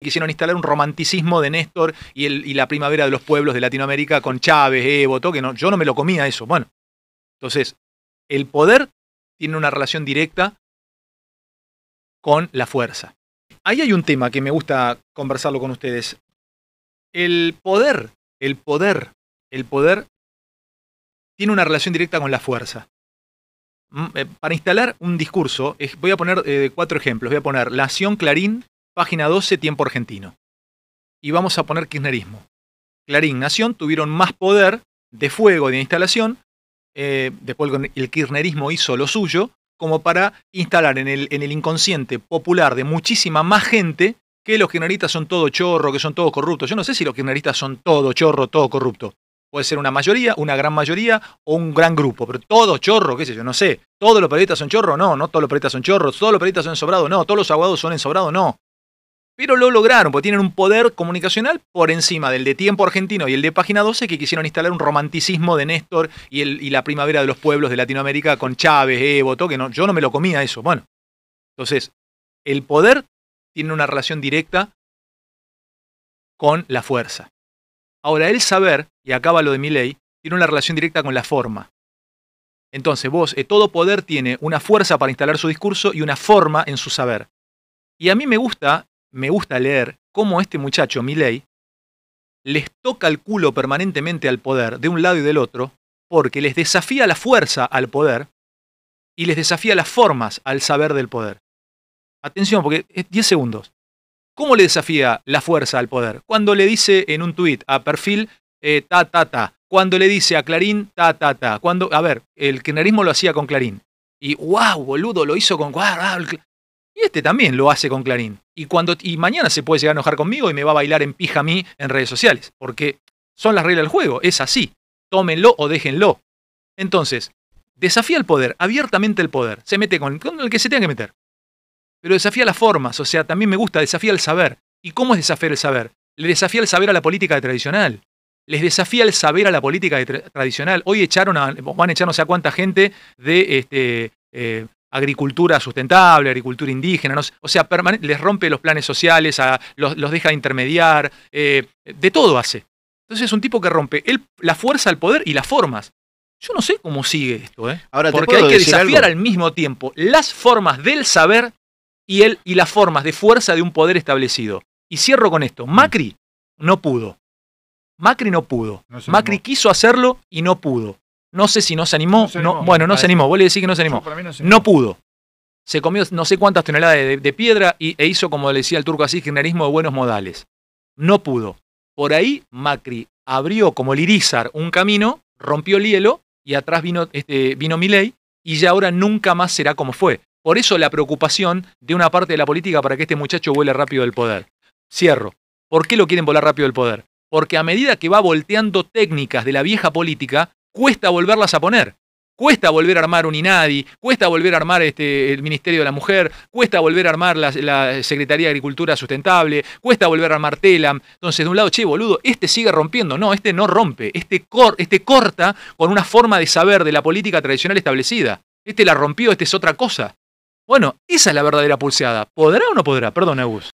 quisieron instalar un romanticismo de Néstor y, la primavera de los pueblos de Latinoamérica con Chávez, Evo, que no, yo no me lo comía eso. Bueno, entonces, el poder tiene una relación directa con la fuerza. Ahí hay un tema que me gusta conversarlo con ustedes. El poder, el poder, el poder tiene una relación directa con la fuerza. Mm, eh, para instalar un discurso, voy a poner eh, cuatro ejemplos. Voy a poner la acción Clarín Página 12, tiempo argentino. Y vamos a poner kirchnerismo. Clarín, Nación tuvieron más poder de fuego de instalación, eh, después el kirchnerismo hizo lo suyo, como para instalar en el, en el inconsciente popular de muchísima más gente que los kirchneristas son todo chorro, que son todos corruptos. Yo no sé si los kirchneristas son todo chorro, todo corrupto. Puede ser una mayoría, una gran mayoría o un gran grupo, pero todo chorro, qué sé yo, no sé. ¿Todos los periodistas son chorro? No, no todos los periodistas son chorros. ¿Todos los periodistas son ensobrados? No, ¿todos los abogados son ensobrado? No. Pero lo lograron, porque tienen un poder comunicacional por encima del de Tiempo Argentino y el de Página 12, que quisieron instalar un romanticismo de Néstor y, la primavera de los pueblos de Latinoamérica con Chávez, Evo, que no, yo no me lo comía eso. Bueno, entonces, el poder tiene una relación directa con la fuerza. Ahora, el saber, y acaba lo de mi ley, tiene una relación directa con la forma. Entonces, vos, eh, todo poder tiene una fuerza para instalar su discurso y una forma en su saber. Y a mí me gusta me gusta leer cómo este muchacho, Milei, les toca el culo permanentemente al poder, de un lado y del otro, porque les desafía la fuerza al poder y les desafía las formas al saber del poder. Atención, porque es 10 segundos. ¿Cómo le desafía la fuerza al poder? Cuando le dice en un tuit a perfil eh, ta, ta, ta. Cuando le dice a Clarín ta, ta, ta. Cuando, a ver, el kirchnerismo lo hacía con Clarín. Y wow, boludo, lo hizo con. Y este también lo hace con Clarín. Y, cuando, y mañana se puede llegar a enojar conmigo y me va a bailar en pija en redes sociales. Porque son las reglas del juego, es así. Tómenlo o déjenlo. Entonces, desafía el poder, abiertamente el poder. Se mete con, el que se tenga que meter. Pero desafía las formas, o sea, también me gusta, desafía el saber. ¿Y cómo es desafiar el saber? Le desafía el saber a la política tradicional. Les desafía el saber a la política tradicional. Hoy echaron a, van a echar no sé a cuánta gente de este, eh, agricultura sustentable, agricultura indígena, o sea, les rompe los planes sociales, los, deja intermediar, eh, de todo hace. Entonces es un tipo que rompe la fuerza, al poder y las formas. Yo no sé cómo sigue esto, ¿eh? Ahora, porque hay que desafiar al mismo tiempo las formas del saber y, y las formas de fuerza de un poder establecido. Y cierro con esto. Macri no pudo. Macri no pudo. Macri quiso hacerlo y no pudo. No sé si no se animó. bueno, no se animó. ¿Voy a decir que no se animó. no, pudo. Se comió no sé cuántas toneladas de, piedra y, e hizo, como le decía el turco así, generalismo de buenos modales. No pudo. Por ahí Macri abrió como el un camino, rompió el hielo y atrás vino, este, vino y ya ahora nunca más será como fue. Por eso la preocupación de una parte de la política para que este muchacho vuele rápido del poder. Cierro. ¿Por qué lo quieren volar rápido del poder? Porque a medida que va volteando técnicas de la vieja política, cuesta volverlas a poner. Cuesta volver a armar un INADI, cuesta volver a armar este, el Ministerio de la Mujer, cuesta volver a armar la, la, Secretaría de Agricultura Sustentable, cuesta volver a armar TELAM. Entonces, de un lado, che, boludo, este sigue rompiendo. No, este no rompe, este, este corta con una forma de saber de la política tradicional establecida. Este la rompió, este es otra cosa. Bueno, esa es la verdadera pulseada. ¿Podrá o no podrá? Perdón, Agus.